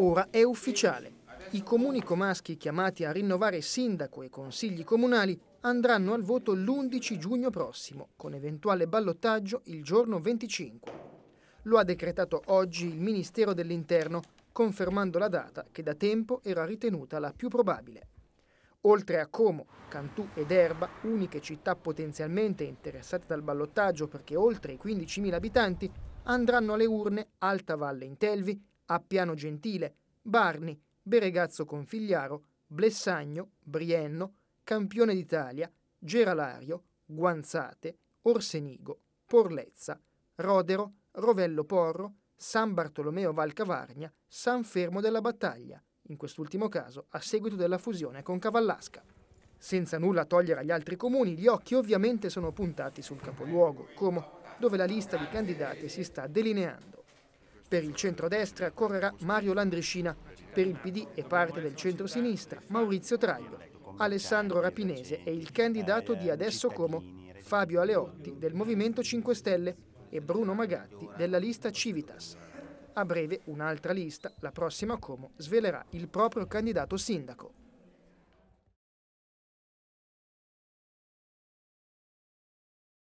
Ora è ufficiale. I comuni comaschi chiamati a rinnovare sindaco e consigli comunali andranno al voto l'11 giugno prossimo, con eventuale ballottaggio il giorno 25. Lo ha decretato oggi il Ministero dell'Interno, confermando la data che da tempo era ritenuta la più probabile. Oltre a Como, Cantù ed Erba, uniche città potenzialmente interessate dal ballottaggio perché oltre i 15.000 abitanti, andranno alle urne Alta Valle in Telvi, Appiano Gentile, Barni, Beregazzo Configliaro, Blessagno, Brienno, Campione d'Italia, Geralario, Guanzate, Orsenigo, Porlezza, Rodero, Rovello Porro, San Bartolomeo Valcavarnia, San Fermo della Battaglia, in quest'ultimo caso a seguito della fusione con Cavallasca. Senza nulla togliere agli altri comuni, gli occhi ovviamente sono puntati sul capoluogo, Como, dove la lista di candidati si sta delineando. Per il centrodestra correrà Mario Landrescina, per il PD e parte del centro-sinistra Maurizio Traglio. Alessandro Rapinese e il candidato di Adesso Como, Fabio Aleotti del Movimento 5 Stelle e Bruno Magatti della lista Civitas. A breve un'altra lista, la prossima Como, svelerà il proprio candidato sindaco.